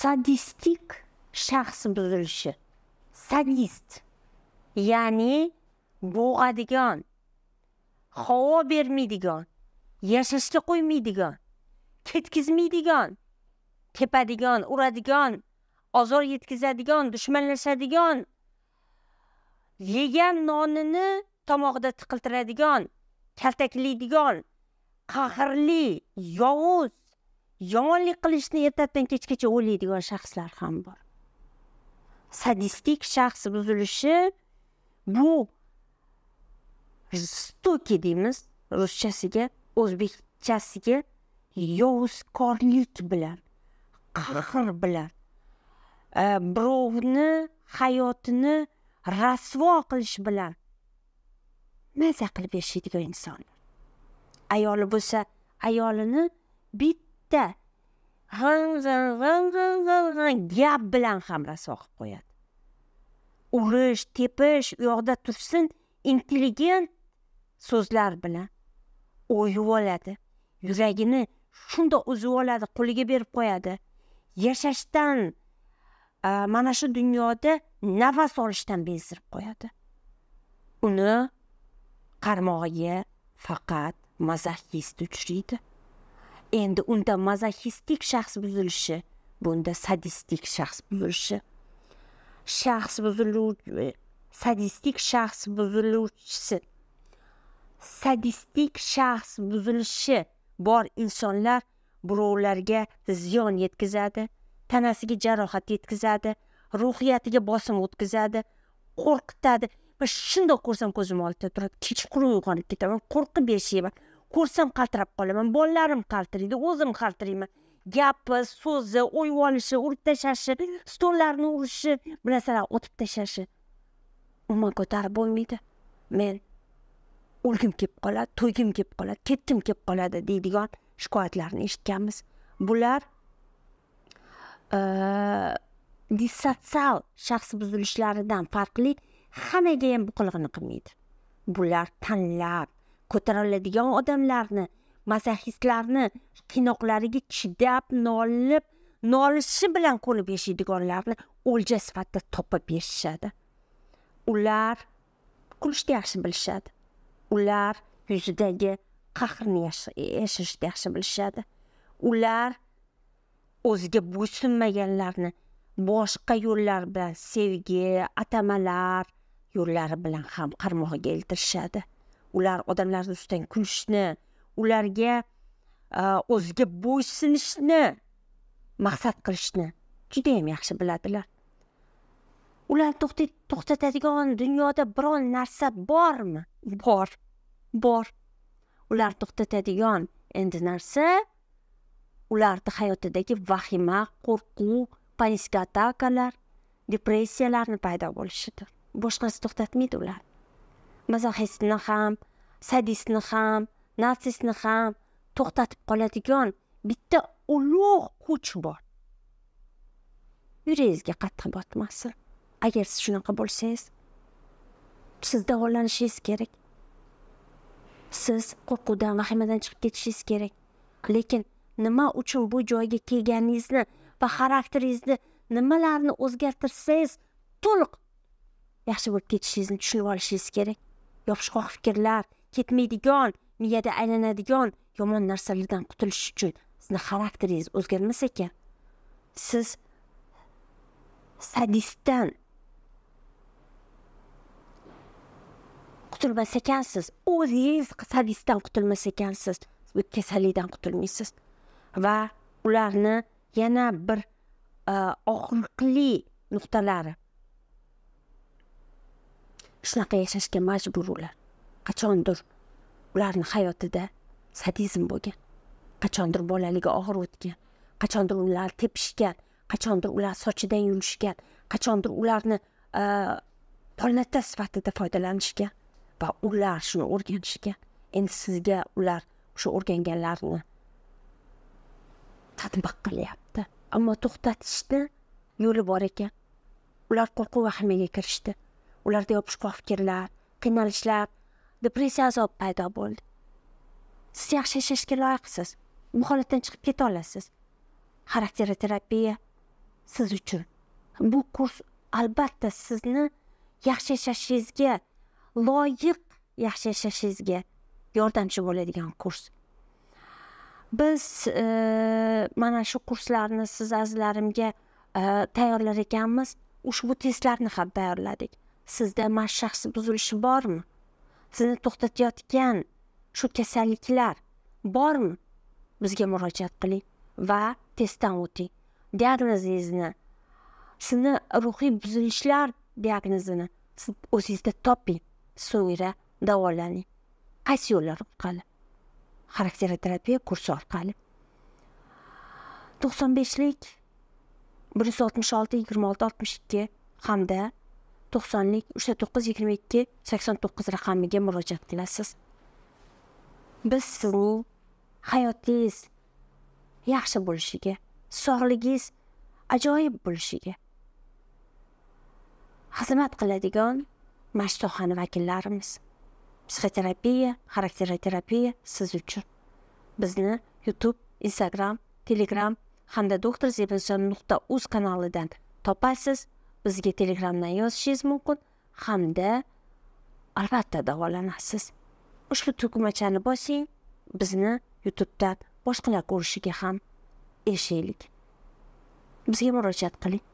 sadistik shaxs buzilishi sadist ya'ni bo'g'adigan havo bermaydigan yashashga qo'ymaydigan ketkizmaydigan tepadigan uradigan ozor yetkazadigan dushmanlashadigan yegan nonini tomog'ida tiqiltiradigan kaltaklaydigan qahrli yovuz yomonlik qilishni ertadan kechgacha o'ylaydigan shaxslar ham bor sadistik shaxs buzilishi bu жестокий deymiz ruschasiga o'zbekchasiga yovuzkorlik bilan qahr bilan e, birovni hayotini rasvo qilish bilan maza qilib yashaydigan inson ayoli bo'lsa ayolini bitta bitta gap bilan ham raso qilib qo'yadi urish tepish u yoqda tursin intelligent so'zlar bilan o'yib oladi yuragini shundoq uzib oladi qo'liga berib qo'yadi yashashdan mana shu dunyoda nafas olishdan bezdirib qo'yadi uni qarmog'iga faqat mazaxist uchraydi endi unda mazaxistik shaxs buzilishi bunda sadistik shaxs buzilishi shaxs buziluvchi sadistik shaxs buziluvchisi sadistik shaxs buzilishi bor insonlar birovlarga ziyon yetkazadi tanasiga jarohat yetkazadi ruhiyatiga bosim o'tkazadi qo'rqitadi va shundoq ko'rsam ko'zim oldida turadi kechqurun uyg'onib ketaman qo'rqib yashayman ko'rsam qaltirab qolaman bolalarim qaltiraydi o'zim qaltirayman gapi so'zi o'yib olishi urib tashlashi stollarni urishi bu narsalar otib tashlashi umuman ko'tarib bo'lmaydi men o'lgim kelib qoladi to'ygim kelib qoladi ketgim kelib qoladi deydigan shikoyatlarni eshitganmiz bular e, dissotsial shaxs buzilishlaridan farqli hammaga ham bu qilig'ini qilmaydi bular tanlab ko'tariladigan odamlarni mazaxistlarni qiynoqlariga chidab nolib nolishi bilan ko'rib yashaydiganlarni o'lja sifatida topib berishadi ular kulishni yaxshi bilishadi ular yuzidagi qahrni yashirishni yaxshi bilishadi ular o'ziga bo'ysunmaganlarni boshqa yo'llar bilan sevgi atamalar yo'llari bilan ham qarmoqqa keltirishadi ular odamlarni ustidan kulishni ularga e, o'ziga bo'ysunishni maqsad qilishni judayam yaxshi biladilar ularni to'xtatadigan dunyoda biron narsa bormi bor bor ular to'xtatadigan endi narsa ularni hayotidagi vahima qo'rquv panika atakalar depressiyalarni paydo bo'lishidir boshqasi to'xtatmaydi ularni mazoxistni ham sadistni ham natsistni ham to'xtatib qoladigan bitta ulug' kuch bor yuragingizga qattiq botmasin agar siz shunaqa bo'lsangiz siz davolanishingiz kerak siz qo'rquvdan vahimadan chiqib ketishingiz kerak lekin nima uchun bu joyga kelganingizni va xarakteringizni nimalarni o'zgartirsangiz to'liq yaxshi bo'lib ketishingizni tushunib olishingiz kerak yopishqoq fikrlar ketmaydigan miyada aylanadigan yomon narsalardan qutulish uchun sizni xarakteringiz o'zgarmas ekan siz sadistdan qutulmas ekansiz o'zingiz sadistdan qutulmas ekansiz bu kasallikdan qutulmaysiz va ularni yana bir e, og'riqli nuqtalari qishloqqa yashashga majbur ular qachondir ularni hayotida sadizm bo'lgan qachondir bolaligi og'ir o'tgan qachondir ularni tepishgan qachondir ular sochidan yulishgan qachondir ularni polnata sifatida foydalanishgan va ular shuni o'rganishgan endi sizga ular o'sha o'rganganlarini tadbiq qilyapti ammo to'xtatishni yo'li bor ekan ular qo'rquv vahimaga kirishdi ularda yopishqoq fikrlar qiynalishlar depressiya azobi paydo bo'ldi siz yaxshi yashashga loyiqsiz bu holatdan chiqib keta olasiz xarakteroterapiya siz uchun bu kurs albatta sizni yaxshi yashashingizga loyiq yaxshi yashashingizga yordamchi bo'ladigan kurs biz e, mana shu kurslarni siz azizlarimga e, tayyorlar ekanmiz ushbu testlarni ham tayyorladik sizda mana shu shaxs buzilishi bormi sizni to'xtatayotgan shu kasalliklar bormi bizga murojaat qiling va testdan o'ting diagnozingizni sizni ruhiy buzilishlar diagnozini siz o'zingizda toping so'ngra davolaning qaysi yo'llar orqali xarakteroterapiya kursi orqali to'qson beshlik bir yuz oltmish olti yigirma olti oltmish ikki hamda to'qsonlik uchta to'qqiz yigirma ikki sakson to'qqiz raqamiga murojaat qilasiz biz sizning hayotingiz yaxshi bo'lishiga sog'ligingiz ajoyib bo'lishiga xizmat qiladigan mana shu sohani vakillarimiz psixoterapiya xarakteroterapiya siz uchun bizni youtube instagram telegram hamda doktor zebinson nuqta uz kanalidan topasiz bizga telegramdan yozishingiz mumkin hamda albatta davolanasiz ushbu tugmachani bosing bizni youtubedan boshqalar ko'rishiga ham erishaylik bizga murojaat qiling